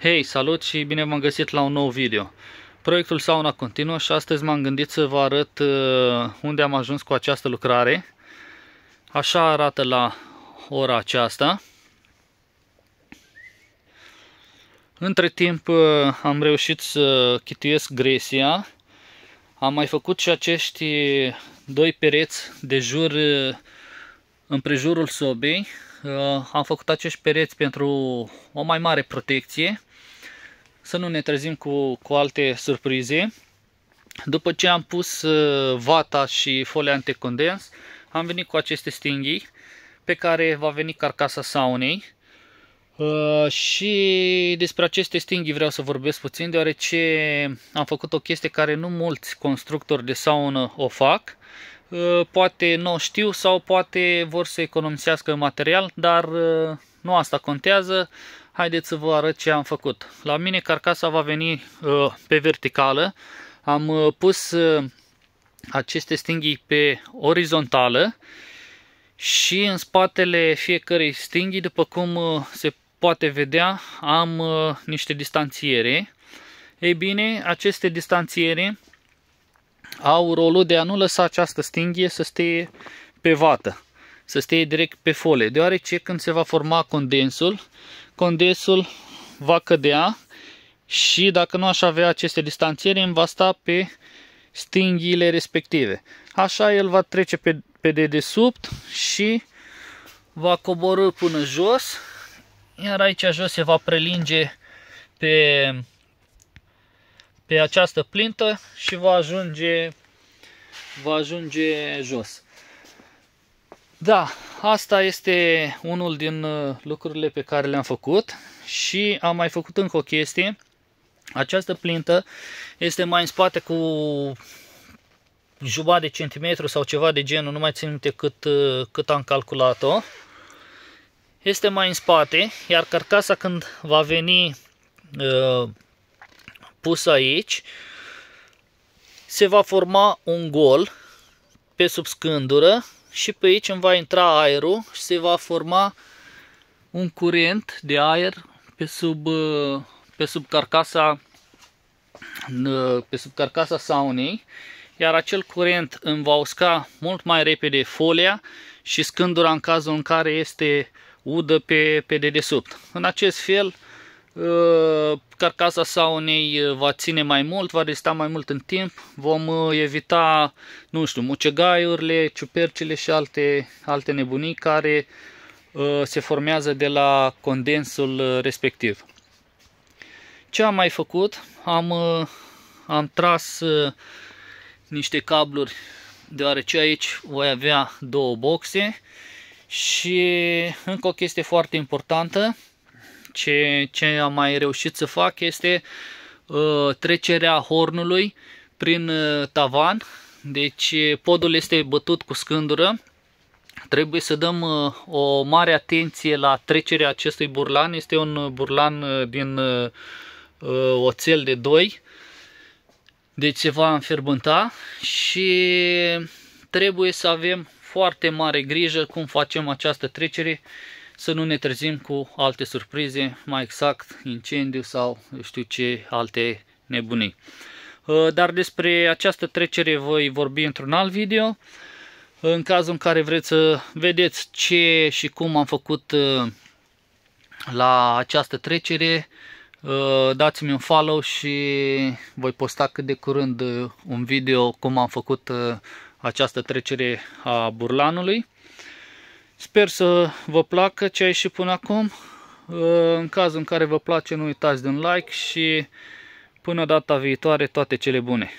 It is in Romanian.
Hei, salut și bine v-am găsit la un nou video. Proiectul Sauna continuă și astăzi m-am gândit să vă arăt uh, unde am ajuns cu această lucrare. Așa arată la ora aceasta. Între timp uh, am reușit să chituiesc gresia. Am mai făcut și acești doi pereți de jur uh, împrejurul sobei. Am făcut acești pereți pentru o mai mare protecție să nu ne trezim cu, cu alte surprize. După ce am pus uh, vata și folia anticondens, am venit cu aceste stinghii pe care va veni carcasa saunei. Uh, și despre aceste stinghii vreau să vorbesc puțin, deoarece am făcut o chestie care nu mulți constructori de saună o fac. Uh, poate nu știu sau poate vor să economisească material, dar uh, nu asta contează. Haideți să vă arăt ce am făcut. La mine carcasa va veni uh, pe verticală. Am uh, pus uh, aceste stinghii pe orizontală și în spatele fiecărei stinghii, după cum uh, se poate vedea, am uh, niște distanțiere. Ei bine, aceste distanțiere au rolul de a nu lăsa această stinghie să stea pe vată, să stea direct pe folie, deoarece când se va forma condensul, condensul va cădea și dacă nu aș avea aceste distanțiere, îmi va sta pe stinghiile respective. Așa el va trece pe, pe dedesubt și va coborâ până jos, iar aici jos se va prelinge pe, pe această plintă și va ajunge, va ajunge jos. Da, asta este unul din uh, lucrurile pe care le-am făcut și am mai făcut încă o chestie. Această plintă este mai în spate cu jumătate de centimetru sau ceva de genul, nu mai țin minte cât, uh, cât am calculat-o. Este mai în spate, iar carcasa când va veni uh, pusă aici, se va forma un gol pe sub scândură și pe aici îmi va intra aerul și se va forma un curent de aer pe sub, uh, pe sub carcasa uh, pe sub carcasa saunei iar acel curent îmi va usca mult mai repede folia și scândura în cazul în care este udă pe, pe dedesubt. În acest fel, Uh, carcasa saunei uh, va ține mai mult, va rezista mai mult în timp, vom uh, evita, nu știu, mucegaiurile, ciupercile și alte, alte nebunii care se formează de la condensul respectiv. Ce am mai făcut? Am, am tras niște cabluri, deoarece aici voi avea două boxe și încă o chestie foarte importantă, ce, ce am mai reușit să fac este uh, trecerea hornului prin uh, tavan. Deci uh, podul este bătut cu scândură. Trebuie să dăm uh, o mare atenție la trecerea acestui burlan. Este un burlan uh, din uh, uh oțel de 2. Deci se va înferbânta și trebuie să avem foarte mare grijă cum facem această trecere să nu ne trezim cu alte surprize, mai exact incendiu sau știu ce alte nebunii. Uh, dar despre această trecere voi vorbi într-un alt video. În cazul în care vreți să vedeți ce și cum am făcut uh, la această trecere, uh, dați-mi un follow și voi posta cât de curând un video cum am făcut această trecere a burlanului. Sper să vă placă ce a ieșit până acum. În cazul în care vă place, nu uitați de un like și până data viitoare, toate cele bune!